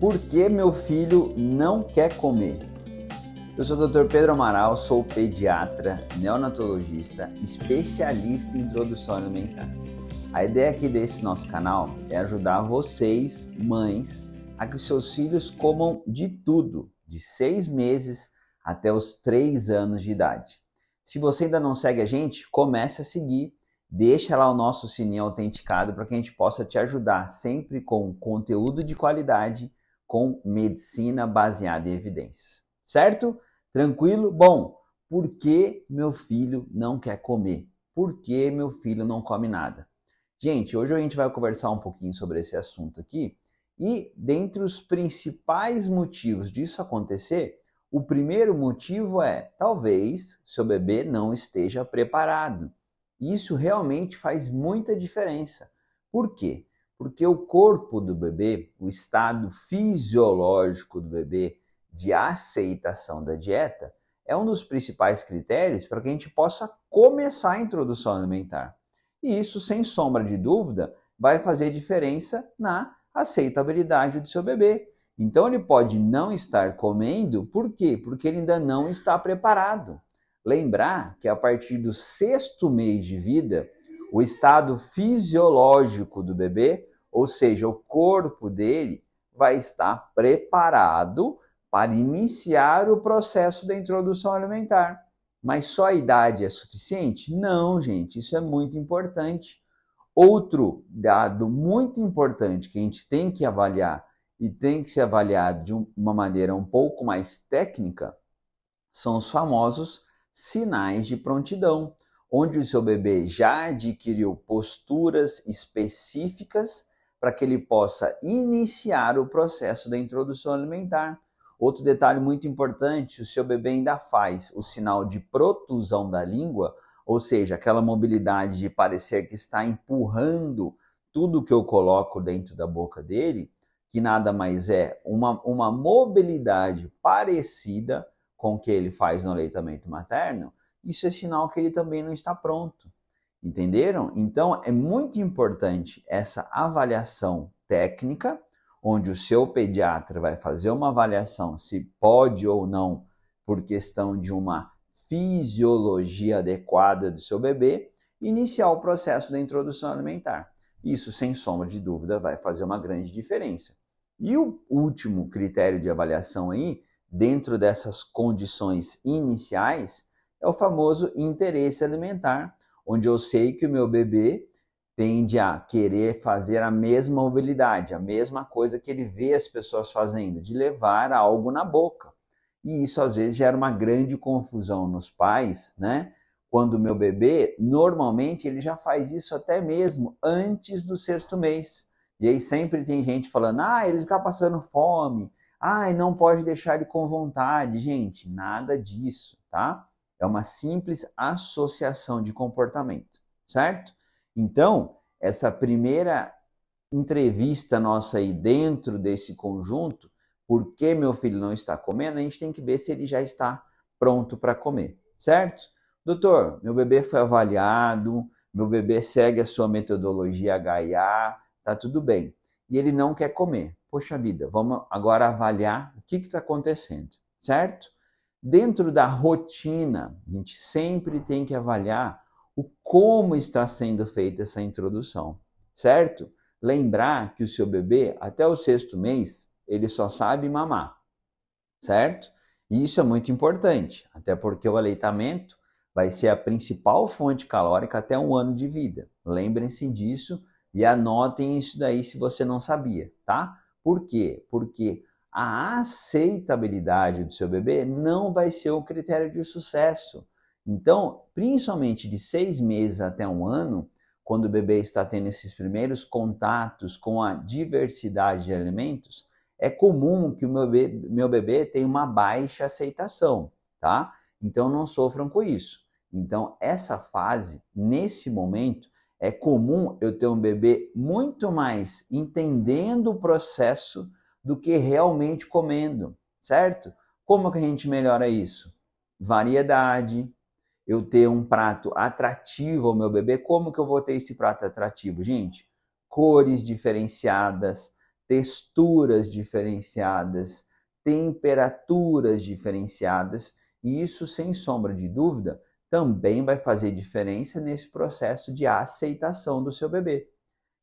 Por que meu filho não quer comer? Eu sou o Dr. Pedro Amaral, sou pediatra, neonatologista, especialista em introdução alimentar. A ideia aqui desse nosso canal é ajudar vocês, mães, a que seus filhos comam de tudo, de seis meses até os três anos de idade. Se você ainda não segue a gente, comece a seguir, deixa lá o nosso sininho autenticado para que a gente possa te ajudar sempre com conteúdo de qualidade com medicina baseada em evidências. Certo? Tranquilo? Bom, por que meu filho não quer comer? Por que meu filho não come nada? Gente, hoje a gente vai conversar um pouquinho sobre esse assunto aqui. E dentre os principais motivos disso acontecer, o primeiro motivo é talvez seu bebê não esteja preparado. Isso realmente faz muita diferença. Por quê? Porque o corpo do bebê, o estado fisiológico do bebê de aceitação da dieta, é um dos principais critérios para que a gente possa começar a introdução alimentar. E isso, sem sombra de dúvida, vai fazer diferença na aceitabilidade do seu bebê. Então ele pode não estar comendo, por quê? Porque ele ainda não está preparado. Lembrar que a partir do sexto mês de vida, o estado fisiológico do bebê ou seja, o corpo dele vai estar preparado para iniciar o processo da introdução alimentar. Mas só a idade é suficiente? Não, gente, isso é muito importante. Outro dado muito importante que a gente tem que avaliar e tem que ser avaliado de uma maneira um pouco mais técnica são os famosos sinais de prontidão, onde o seu bebê já adquiriu posturas específicas para que ele possa iniciar o processo da introdução alimentar. Outro detalhe muito importante: o seu bebê ainda faz o sinal de protusão da língua, ou seja, aquela mobilidade de parecer que está empurrando tudo que eu coloco dentro da boca dele, que nada mais é uma, uma mobilidade parecida com o que ele faz no aleitamento materno, isso é sinal que ele também não está pronto. Entenderam? Então é muito importante essa avaliação técnica, onde o seu pediatra vai fazer uma avaliação se pode ou não, por questão de uma fisiologia adequada do seu bebê, iniciar o processo da introdução alimentar. Isso, sem sombra de dúvida, vai fazer uma grande diferença. E o último critério de avaliação aí, dentro dessas condições iniciais, é o famoso interesse alimentar, onde eu sei que o meu bebê tende a querer fazer a mesma mobilidade, a mesma coisa que ele vê as pessoas fazendo, de levar algo na boca. E isso às vezes gera uma grande confusão nos pais, né? Quando o meu bebê, normalmente ele já faz isso até mesmo antes do sexto mês. E aí sempre tem gente falando: "Ah, ele está passando fome. Ah, não pode deixar ele com vontade". Gente, nada disso, tá? É uma simples associação de comportamento, certo? Então, essa primeira entrevista nossa aí dentro desse conjunto, por que meu filho não está comendo, a gente tem que ver se ele já está pronto para comer, certo? Doutor, meu bebê foi avaliado, meu bebê segue a sua metodologia HIA, tá tudo bem. E ele não quer comer. Poxa vida, vamos agora avaliar o que está acontecendo, certo? dentro da rotina, a gente sempre tem que avaliar o como está sendo feita essa introdução, certo? Lembrar que o seu bebê, até o sexto mês, ele só sabe mamar, certo? E isso é muito importante, até porque o aleitamento vai ser a principal fonte calórica até um ano de vida. Lembrem-se disso e anotem isso daí se você não sabia, tá? Por quê? Porque a aceitabilidade do seu bebê não vai ser o critério de sucesso. Então, principalmente de seis meses até um ano, quando o bebê está tendo esses primeiros contatos com a diversidade de alimentos, é comum que o meu bebê, meu bebê tenha uma baixa aceitação, tá? Então, não sofram com isso. Então, essa fase, nesse momento, é comum eu ter um bebê muito mais entendendo o processo do que realmente comendo, certo? Como que a gente melhora isso? Variedade, eu ter um prato atrativo ao meu bebê. Como que eu vou ter esse prato atrativo, gente? Cores diferenciadas, texturas diferenciadas, temperaturas diferenciadas, e isso sem sombra de dúvida também vai fazer diferença nesse processo de aceitação do seu bebê.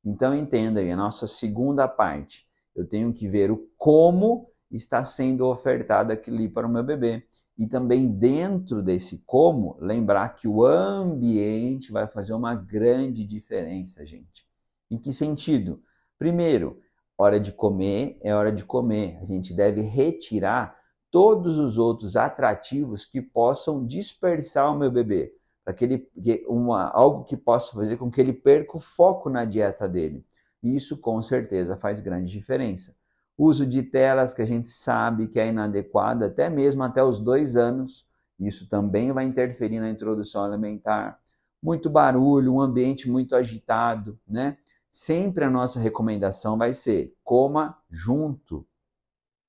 Então entenda aí a nossa segunda parte. Eu tenho que ver o como está sendo ofertado aquilo para o meu bebê. E também dentro desse como, lembrar que o ambiente vai fazer uma grande diferença, gente. Em que sentido? Primeiro, hora de comer é hora de comer. A gente deve retirar todos os outros atrativos que possam dispersar o meu bebê, para que ele, uma, algo que possa fazer com que ele perca o foco na dieta dele isso com certeza faz grande diferença. Uso de telas que a gente sabe que é inadequado, até mesmo até os dois anos, isso também vai interferir na introdução alimentar. Muito barulho, um ambiente muito agitado, né? Sempre a nossa recomendação vai ser: coma junto.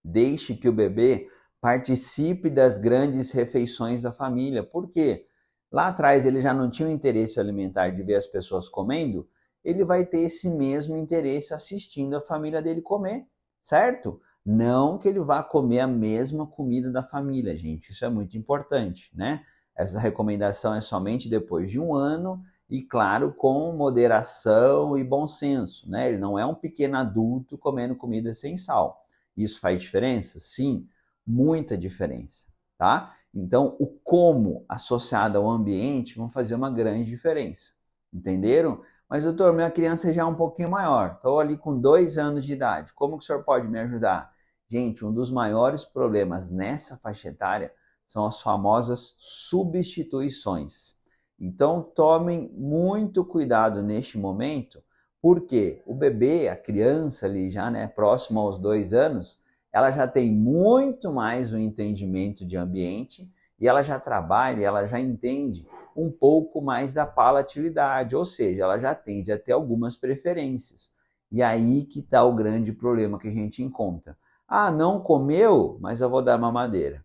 Deixe que o bebê participe das grandes refeições da família. Por quê? Lá atrás ele já não tinha o interesse alimentar de ver as pessoas comendo, ele vai ter esse mesmo interesse assistindo a família dele comer, certo? Não que ele vá comer a mesma comida da família, gente. Isso é muito importante, né? Essa recomendação é somente depois de um ano e, claro, com moderação e bom senso, né? Ele não é um pequeno adulto comendo comida sem sal. Isso faz diferença? Sim, muita diferença, tá? Então, o como associado ao ambiente vão fazer uma grande diferença. Entenderam? Mas, doutor, minha criança já é um pouquinho maior, estou ali com dois anos de idade, como que o senhor pode me ajudar? Gente, um dos maiores problemas nessa faixa etária são as famosas substituições. Então, tomem muito cuidado neste momento, porque o bebê, a criança ali já, né, próximo aos dois anos, ela já tem muito mais o um entendimento de ambiente e ela já trabalha, ela já entende um pouco mais da palatilidade, ou seja, ela já tende a ter algumas preferências. E aí que está o grande problema que a gente encontra. Ah, não comeu, mas eu vou dar uma madeira;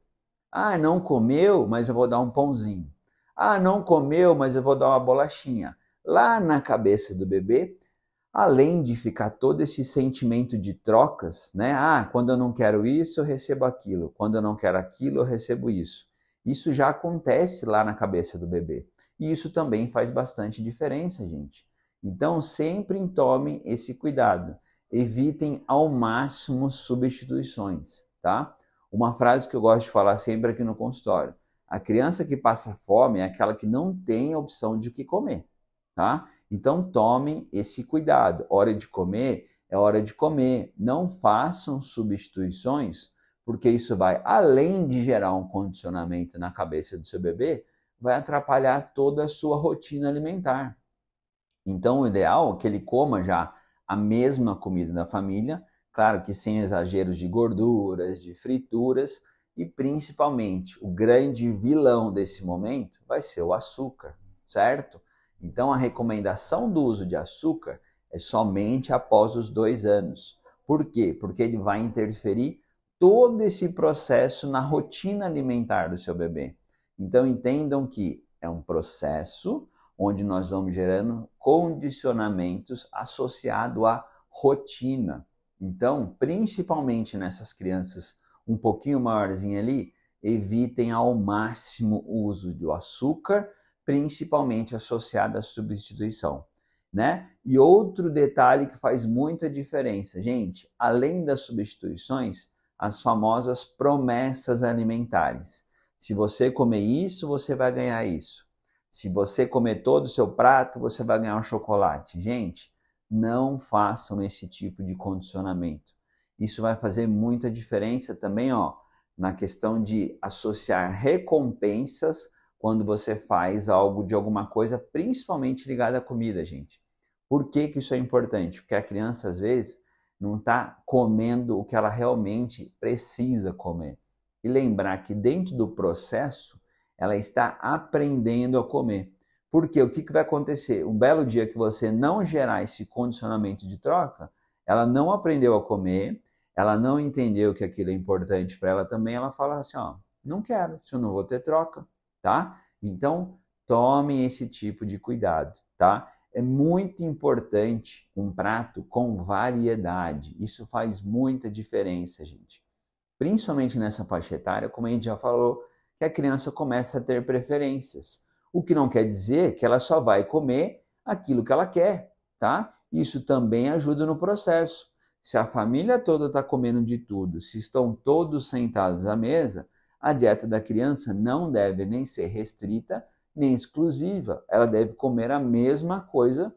Ah, não comeu, mas eu vou dar um pãozinho. Ah, não comeu, mas eu vou dar uma bolachinha. Lá na cabeça do bebê, além de ficar todo esse sentimento de trocas, né? Ah, quando eu não quero isso, eu recebo aquilo. Quando eu não quero aquilo, eu recebo isso. Isso já acontece lá na cabeça do bebê. E isso também faz bastante diferença, gente. Então, sempre tomem esse cuidado. Evitem ao máximo substituições, tá? Uma frase que eu gosto de falar sempre aqui no consultório: a criança que passa fome é aquela que não tem opção de o que comer, tá? Então, tomem esse cuidado. Hora de comer é hora de comer. Não façam substituições porque isso vai, além de gerar um condicionamento na cabeça do seu bebê, vai atrapalhar toda a sua rotina alimentar. Então, o ideal é que ele coma já a mesma comida da família, claro que sem exageros de gorduras, de frituras, e principalmente o grande vilão desse momento vai ser o açúcar, certo? Então, a recomendação do uso de açúcar é somente após os dois anos. Por quê? Porque ele vai interferir todo esse processo na rotina alimentar do seu bebê. Então entendam que é um processo onde nós vamos gerando condicionamentos associado à rotina. Então, principalmente nessas crianças um pouquinho maiorzinha ali, evitem ao máximo o uso do açúcar, principalmente associado à substituição, né? E outro detalhe que faz muita diferença, gente, além das substituições, as famosas promessas alimentares. Se você comer isso, você vai ganhar isso. Se você comer todo o seu prato, você vai ganhar um chocolate. Gente, não façam esse tipo de condicionamento. Isso vai fazer muita diferença também, ó, na questão de associar recompensas quando você faz algo de alguma coisa, principalmente ligada à comida, gente. Por que, que isso é importante? Porque a criança, às vezes, não está comendo o que ela realmente precisa comer. E lembrar que dentro do processo, ela está aprendendo a comer. Porque o que, que vai acontecer? Um belo dia que você não gerar esse condicionamento de troca, ela não aprendeu a comer, ela não entendeu que aquilo é importante para ela também, ela fala assim, ó, não quero, se eu não vou ter troca, tá? Então, tomem esse tipo de cuidado, tá? É muito importante um prato com variedade. Isso faz muita diferença, gente. Principalmente nessa faixa etária, como a gente já falou, que a criança começa a ter preferências. O que não quer dizer que ela só vai comer aquilo que ela quer, tá? Isso também ajuda no processo. Se a família toda está comendo de tudo, se estão todos sentados à mesa, a dieta da criança não deve nem ser restrita nem exclusiva. Ela deve comer a mesma coisa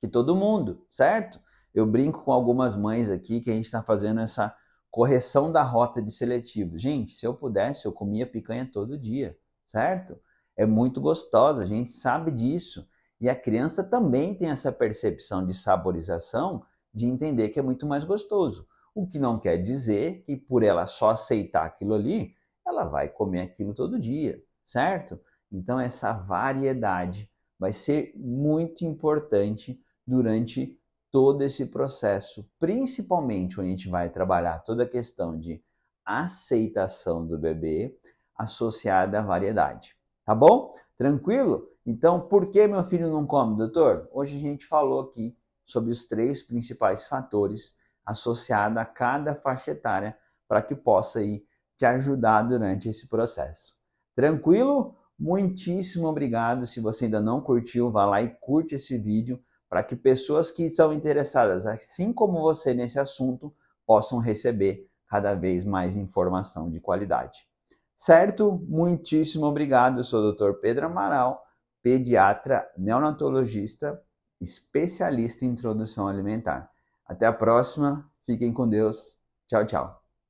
que todo mundo, certo? Eu brinco com algumas mães aqui que a gente está fazendo essa correção da rota de seletivo. Gente, se eu pudesse, eu comia picanha todo dia, certo? É muito gostosa, a gente sabe disso. E a criança também tem essa percepção de saborização, de entender que é muito mais gostoso. O que não quer dizer que por ela só aceitar aquilo ali, ela vai comer aquilo todo dia, certo? Então, essa variedade vai ser muito importante durante todo esse processo, principalmente quando a gente vai trabalhar toda a questão de aceitação do bebê associada à variedade. Tá bom? Tranquilo? Então, por que meu filho não come, doutor? Hoje a gente falou aqui sobre os três principais fatores associados a cada faixa etária para que possa aí te ajudar durante esse processo. Tranquilo? Muitíssimo obrigado. Se você ainda não curtiu, vá lá e curte esse vídeo para que pessoas que estão interessadas, assim como você, nesse assunto, possam receber cada vez mais informação de qualidade. Certo? Muitíssimo obrigado. Eu sou o Dr. Pedro Amaral, pediatra, neonatologista, especialista em introdução alimentar. Até a próxima. Fiquem com Deus. Tchau, tchau.